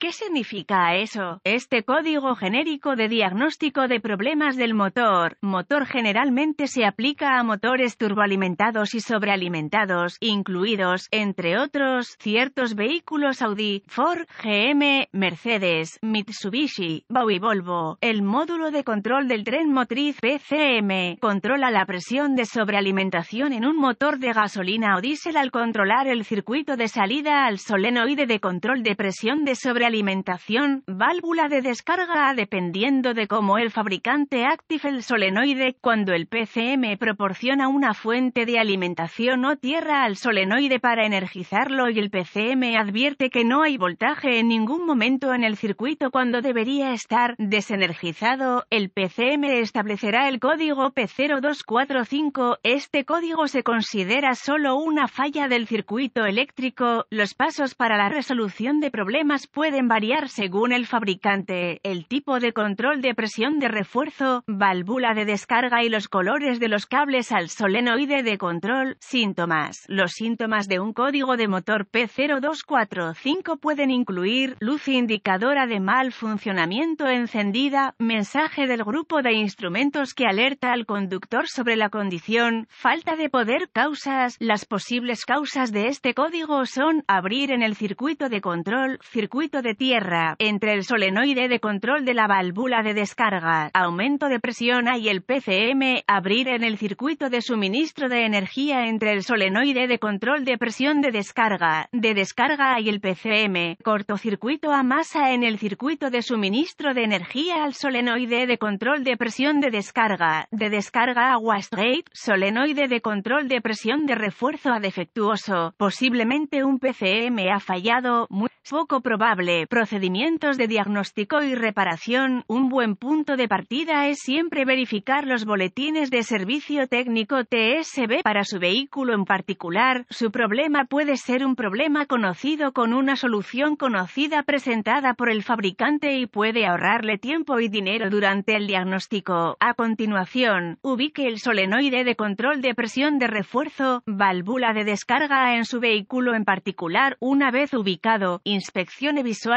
¿Qué significa eso? Este código genérico de diagnóstico de problemas del motor. Motor generalmente se aplica a motores turboalimentados y sobrealimentados, incluidos, entre otros, ciertos vehículos Audi, Ford, GM, Mercedes, Mitsubishi, Bowie Volvo. El módulo de control del tren motriz PCM controla la presión de sobrealimentación en un motor de gasolina o diésel al controlar el circuito de salida al solenoide de control de presión de sobrealimentación alimentación, válvula de descarga dependiendo de cómo el fabricante active el solenoide, cuando el PCM proporciona una fuente de alimentación o tierra al solenoide para energizarlo y el PCM advierte que no hay voltaje en ningún momento en el circuito cuando debería estar desenergizado, el PCM establecerá el código P0245, este código se considera solo una falla del circuito eléctrico, los pasos para la resolución de problemas pueden variar según el fabricante, el tipo de control de presión de refuerzo, válvula de descarga y los colores de los cables al solenoide de control. Síntomas. Los síntomas de un código de motor P0245 pueden incluir luz indicadora de mal funcionamiento encendida, mensaje del grupo de instrumentos que alerta al conductor sobre la condición, falta de poder causas. Las posibles causas de este código son abrir en el circuito de control, circuito de tierra, entre el solenoide de control de la válvula de descarga, aumento de presión y el PCM, abrir en el circuito de suministro de energía entre el solenoide de control de presión de descarga, de descarga y el PCM, cortocircuito a masa en el circuito de suministro de energía al solenoide de control de presión de descarga, de descarga a Westgate, solenoide de control de presión de refuerzo a defectuoso, posiblemente un PCM ha fallado, muy poco probable procedimientos de diagnóstico y reparación, un buen punto de partida es siempre verificar los boletines de servicio técnico TSB para su vehículo en particular. Su problema puede ser un problema conocido con una solución conocida presentada por el fabricante y puede ahorrarle tiempo y dinero durante el diagnóstico. A continuación, ubique el solenoide de control de presión de refuerzo, válvula de descarga en su vehículo en particular. Una vez ubicado, inspeccione visual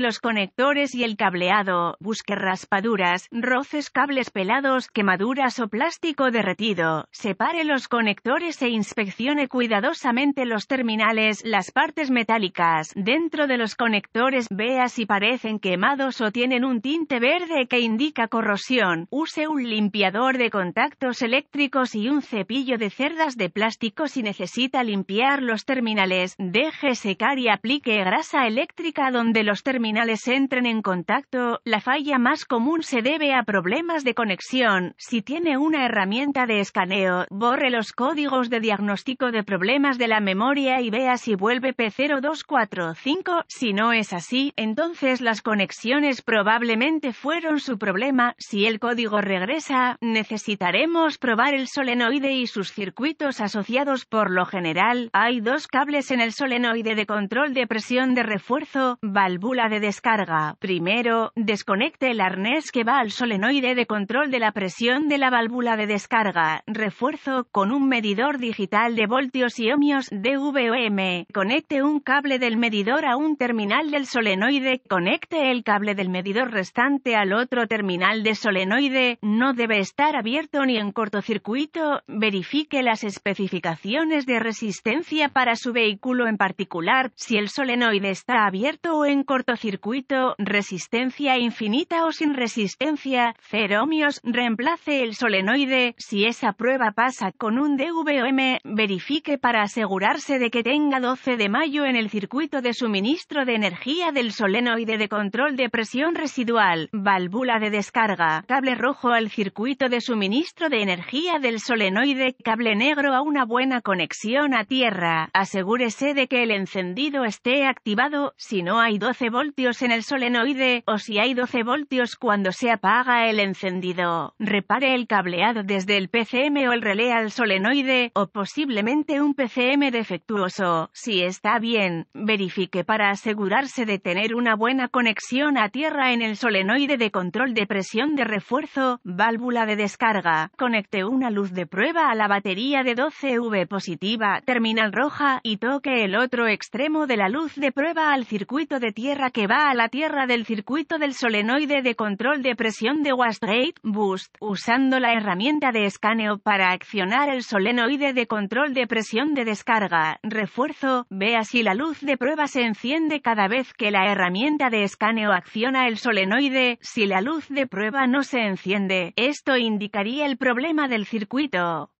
los conectores y el cableado, busque raspaduras, roces cables pelados, quemaduras o plástico derretido, separe los conectores e inspeccione cuidadosamente los terminales, las partes metálicas, dentro de los conectores, vea si parecen quemados o tienen un tinte verde que indica corrosión, use un limpiador de contactos eléctricos y un cepillo de cerdas de plástico si necesita limpiar los terminales, deje secar y aplique grasa eléctrica donde los terminales entren en contacto, la falla más común se debe a problemas de conexión. Si tiene una herramienta de escaneo, borre los códigos de diagnóstico de problemas de la memoria y vea si vuelve P0245. Si no es así, entonces las conexiones probablemente fueron su problema. Si el código regresa, necesitaremos probar el solenoide y sus circuitos asociados. Por lo general, hay dos cables en el solenoide de control de presión de refuerzo, Válvula de descarga. Primero, desconecte el arnés que va al solenoide de control de la presión de la válvula de descarga. Refuerzo con un medidor digital de voltios y ohmios DVOM. Conecte un cable del medidor a un terminal del solenoide. Conecte el cable del medidor restante al otro terminal de solenoide. No debe estar abierto ni en cortocircuito. Verifique las especificaciones de resistencia para su vehículo en particular. Si el solenoide está abierto en cortocircuito, resistencia infinita o sin resistencia, 0 reemplace el solenoide, si esa prueba pasa con un DVM, verifique para asegurarse de que tenga 12 de mayo en el circuito de suministro de energía del solenoide de control de presión residual, válvula de descarga, cable rojo al circuito de suministro de energía del solenoide, cable negro a una buena conexión a tierra, asegúrese de que el encendido esté activado, si no hay 12 voltios en el solenoide o si hay 12 voltios cuando se apaga el encendido. Repare el cableado desde el PCM o el relé al solenoide o posiblemente un PCM defectuoso. Si está bien, verifique para asegurarse de tener una buena conexión a tierra en el solenoide de control de presión de refuerzo, válvula de descarga. Conecte una luz de prueba a la batería de 12V positiva, terminal roja y toque el otro extremo de la luz de prueba al circuito de tierra que va a la tierra del circuito del solenoide de control de presión de Wasgate Boost, usando la herramienta de escaneo para accionar el solenoide de control de presión de descarga. Refuerzo, vea si la luz de prueba se enciende cada vez que la herramienta de escaneo acciona el solenoide, si la luz de prueba no se enciende, esto indicaría el problema del circuito.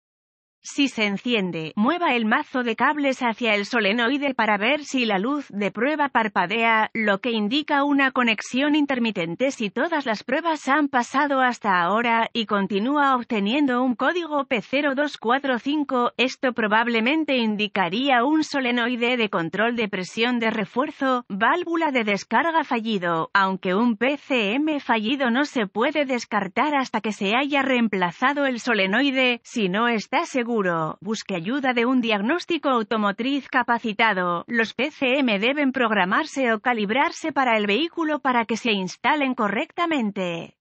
Si se enciende, mueva el mazo de cables hacia el solenoide para ver si la luz de prueba parpadea, lo que indica una conexión intermitente si todas las pruebas han pasado hasta ahora y continúa obteniendo un código P0245, esto probablemente indicaría un solenoide de control de presión de refuerzo, válvula de descarga fallido, aunque un PCM fallido no se puede descartar hasta que se haya reemplazado el solenoide, si no está seguro Busque ayuda de un diagnóstico automotriz capacitado. Los PCM deben programarse o calibrarse para el vehículo para que se instalen correctamente.